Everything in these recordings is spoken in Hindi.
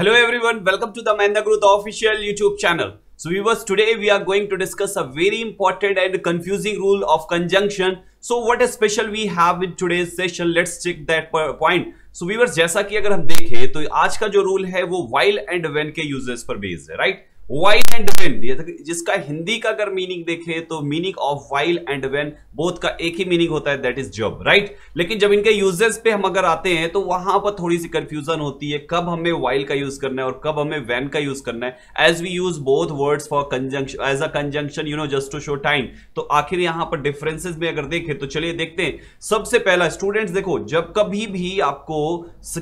Hello everyone, welcome to the Mahindra Group official YouTube channel. So viewers, today we are going to discuss a very important and confusing rule of conjunction. So what is special we have in today's session, let's check that point. So viewers, जैसा कि अगर हम देखें तो आज का जो रूल है वो while and when के uses पर based है, right? वाइल एंड वेन जिसका हिंदी का अगर मीनिंग देखें तो meaning of while and when both का एक ही मीनिंग होता है दैट इज जब राइट लेकिन जब इनके यूजेस पे हम अगर आते हैं तो वहां पर थोड़ी सी कंफ्यूजन होती है कब हमें वाइल का यूज करना है और कब हमें वैन का यूज करना है as we use both words for conjunction as a conjunction you know just to show time तो आखिर यहां पर डिफरेंसेज में अगर देखें तो चलिए देखते हैं सबसे पहला स्टूडेंट्स देखो जब कभी भी आपको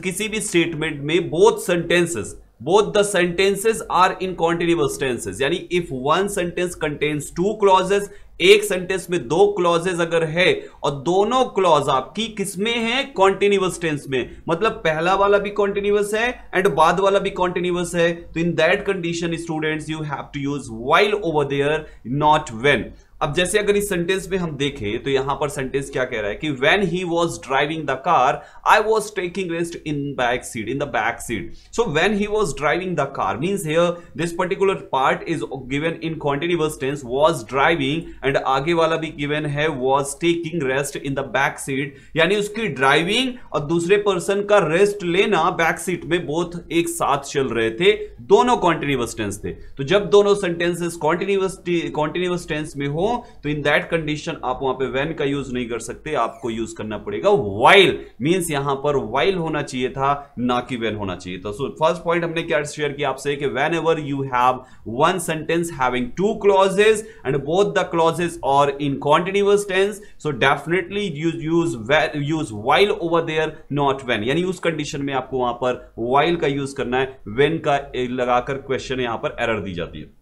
किसी भी स्टेटमेंट में both sentences both the sentences are in continuous tenses यानी if one sentence contains two clauses एक सेंटेंस में दो क्लॉजेज अगर है और दोनों क्लॉज आपकी किसमें है कॉन्टिन्यूस टेंस में मतलब पहला वाला भी कॉन्टिन्यूस है एंड बाद वाला भी कॉन्टिन्यूस है तो in that condition students you have to use while over there not when अब जैसे अगर इस सेंटेंस में हम देखें तो यहां पर सेंटेंस क्या कह रहा है कि when he was driving the car I was taking rest in back seat in the back seat so when he was driving the car means here this particular part is given in continuous tense was driving and आगे वाला भी गिवन है was taking rest in the back seat यानी उसकी ड्राइविंग और दूसरे पर्सन का रेस्ट लेना बैक सीट में बोथ एक साथ चल रहे थे दोनों कॉन्टिन्यूस टेंस थे तो जब दोनों सेंटेंसेस कॉन्टिन्यूस कॉन्टिन्यूस टेंस में हो तो इन दैट कंडीशन आप वहां पे वेन का यूज नहीं कर सकते आपको यूज करना पड़ेगा वाइल मींस यहां पर वाइल होना चाहिए था ना कि वेन होना चाहिए था सो फर्स्ट पॉइंट हमने क्या शेयर किया आपसे कि whenever you have one sentence having two clauses and both the clauses are in continuous tense so definitely use use while over there not when यानी उस कंडीशन में आपको वहां पर वाइल का यूज करना है वेन का लगाकर क्वेश्चन यहां पर एरर दी जाती है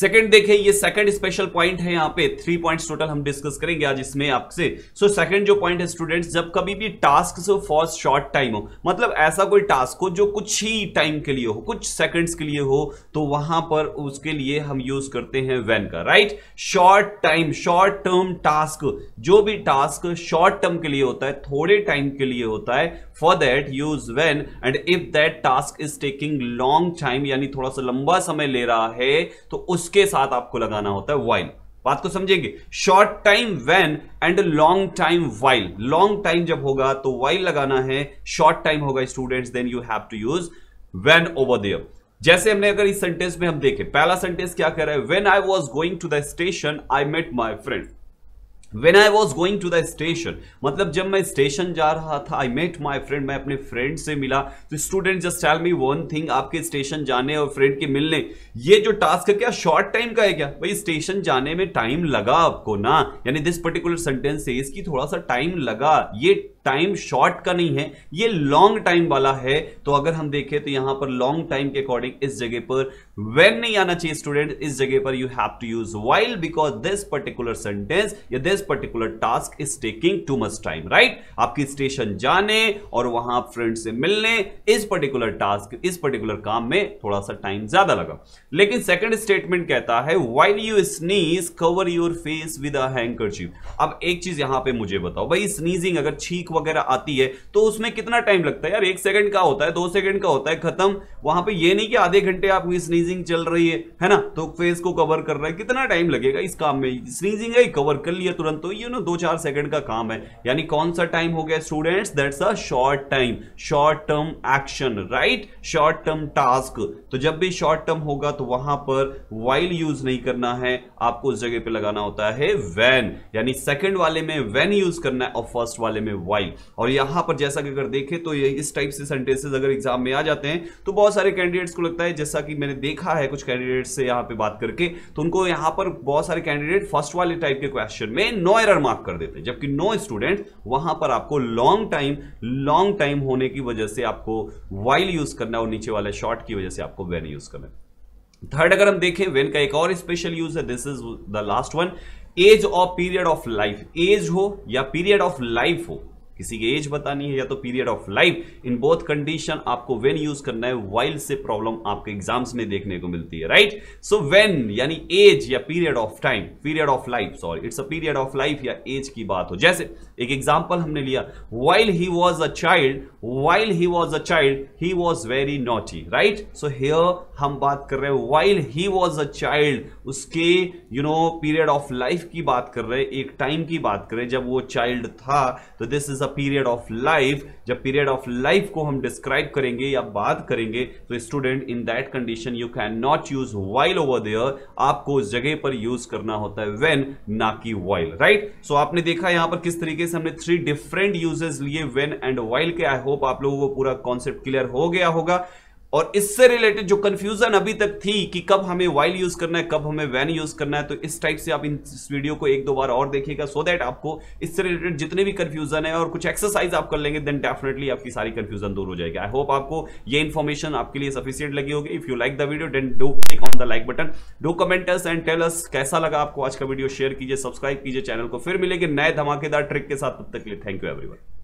सेकंड देखें ये सेकंड स्पेशल पॉइंट है यहाँ पे थ्री पॉइंट्स टोटल हम डिस्कस करेंगे आज इसमें आपसे सो सेकंड जो पॉइंट है स्टूडेंट्स जब कभी भी टास्क से फॉर शॉर्ट टाइम हो मतलब ऐसा कोई टास्क हो जो कुछ ही टाइम के लिए हो कुछ सेकंड्स के लिए हो तो वहां पर उसके लिए हम यूज करते हैं वेन का right short time short term task जो भी टास्क शॉर्ट टर्म के लिए होता है थोड़े टाइम के लिए होता है for that use when and if that task is taking long time यानी थोड़ा सा लंबा समय ले रहा है तो उस उसके साथ आपको लगाना होता है वाइल बात को समझेंगे short time when and long time while long time जब होगा तो वाइल लगाना है शॉर्ट टाइम होगा student then you have to use when over there जैसे हमने अगर इस सेंटेंस में हम देखें पहला सेंटेंस क्या कह रहा है when I was going to the station I met my friend When I was going to the station, मतलब जब मैं स्टेशन जा रहा था आई मेट माई फ्रेंड मैं अपने फ्रेंड से मिला तो student just tell me one thing आपके स्टेशन जाने और फ्रेंड के मिलने ये जो टास्क है क्या शॉर्ट टाइम का है क्या भाई स्टेशन जाने में टाइम लगा आपको ना यानी दिस पर्टिकुलर सेंटेंस से इसकी थोड़ा सा टाइम लगा ये टाइम शॉर्ट का नहीं है ये लॉन्ग टाइम वाला है तो अगर हम देखें तो यहां पर लॉन्ग टाइम के अकॉर्डिंग इस जगह पर वेन नहीं आना चाहिए स्टूडेंट इस जगह पर you have to use while because this particular sentence या this particular task is taking too much time right आपकी स्टेशन जाने और वहां फ्रेंड से मिलने इस पर्टिकुलर टास्क इस पर्टिकुलर काम में थोड़ा सा टाइम ज्यादा लगा लेकिन सेकंड स्टेटमेंट कहता है while you sneeze cover your face with a अब एक चीज यहां पे मुझे बताओ भाई स्नीजिंग अगर छीक वगैरह आती है तो उसमें कितना टाइम लगता है यार एक सेकंड का होता है दो सेकंड का होता है खत्म वहां पे ये नहीं कि आधे घंटे आपकी स्नीजिंग चल रही है है ना तो फेस को कवर कर रहा है कितना टाइम लगेगा इस काम में स्नीजिंग है कवर कर लिया तुरंत तो ये ना दो चार सेकंड का काम है यानी कौन सा टाइम हो गया students that's a short time short term action right short term task तो जब भी शॉर्ट टर्म होगा तो वहां पर वाइल यूज नहीं करना है आपको उस जगह पर लगाना होता है वैन यानी सेकेंड वाले में वैन यूज करना है और फर्स्ट वाले में वाइल फाइन और यहां पर जैसा कि अगर देखें तो ये इस टाइप से सेंटेंसेस अगर एग्जाम में आ जाते हैं तो बहुत सारे कैंडिडेट्स को लगता है जैसा कि मैंने देखा है कुछ कैंडिडेट्स से यहां पे बात करके तो उनको यहां पर बहुत सारे कैंडिडेट फर्स्ट वाले टाइप के क्वेश्चन में नो एरर मार्क कर देते हैं जबकि नो स्टूडेंट वहां पर आपको लॉन्ग टाइम लॉन्ग टाइम होने की वजह से आपको वाइल यूज करना और नीचे वाले शॉर्ट की वजह से आपको वेन यूज करना थर्ड अगर हम देखें वेन का एक और स्पेशल यूज है this is the last one age और पीरियड ऑफ लाइफ एज हो या पीरियड ऑफ लाइफ हो किसी की एज बतानी है या तो period of life in both condition आपको वेन यूज करना है वाइल्ड से प्रॉब्लम आपके एग्जाम्स में देखने को मिलती है राइट सो वेन यानी एज या period of time period of life sorry it's a period of life या एज की बात हो जैसे एक एग्जाम्पल हमने लिया while he was a child while he was a child he was very naughty right so here हम बात कर रहे हैं while he was a child उसके you know period of life की बात कर रहे हैं एक टाइम की बात करें जब वो चाइल्ड था तो this is a period of life जब पीरियड ऑफ लाइफ को हम डिस्क्राइब करेंगे या बात करेंगे तो student in that condition you can not use while over there आपको उस जगह पर यूज करना होता है वेन ना कि वाइल राइट सो आपने देखा यहां पर किस तरीके से हमने थ्री डिफरेंट यूजेस लिए वेन एंड वाइल के आई होप आप लोगों को पूरा कॉन्सेप्ट क्लियर हो गया होगा और इससे रिलेटेड जो कंफ्यूजन अभी तक थी कि कब हमें वाइल यूज करना है कब हमें वैन यूज करना है तो इस टाइप से आप इन इस वीडियो को एक दो बार और देखिएगा सो दैट आपको इससे रिलेटेड जितने भी कंफ्यूजन है और कुछ एक्सरसाइज आप कर लेंगे देन डेफिनेटली आपकी सारी कंफ्यूजन दूर हो जाएगी आई होप आपको ये इन्फॉर्मेशन आपके लिए सफिशियंट लगी होगी if you like the video then do click on the like button do comment and tells कैसा लगा आपको आज का वीडियो शेयर कीजिए सब्सक्राइब कीजिए चैनल को फिर मिलेगी नए धमाकेदार ट्रिक के साथ तब तक के लिए थैंक यू एवरीवन